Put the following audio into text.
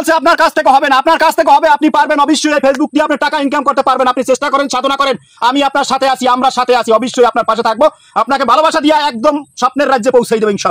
বলছে আপনার কাছ থেকে হবে না আপনার কাছ থেকে হবে আপনি পারবেন অবশ্যই ফেসবুক দিয়ে আপনি টাকা ইনকাম করতে পারবেন আপনি চেষ্টা করেন সাধনা করেন আমি আপনার সাথে আছি আমরা সাথে আছি অবশ্যই আপনার পাশে থাকবো আপনাকে ভালোবাসা দিয়ে একদম স্বপ্নের রাজ্যে পৌঁছে দেবেন সব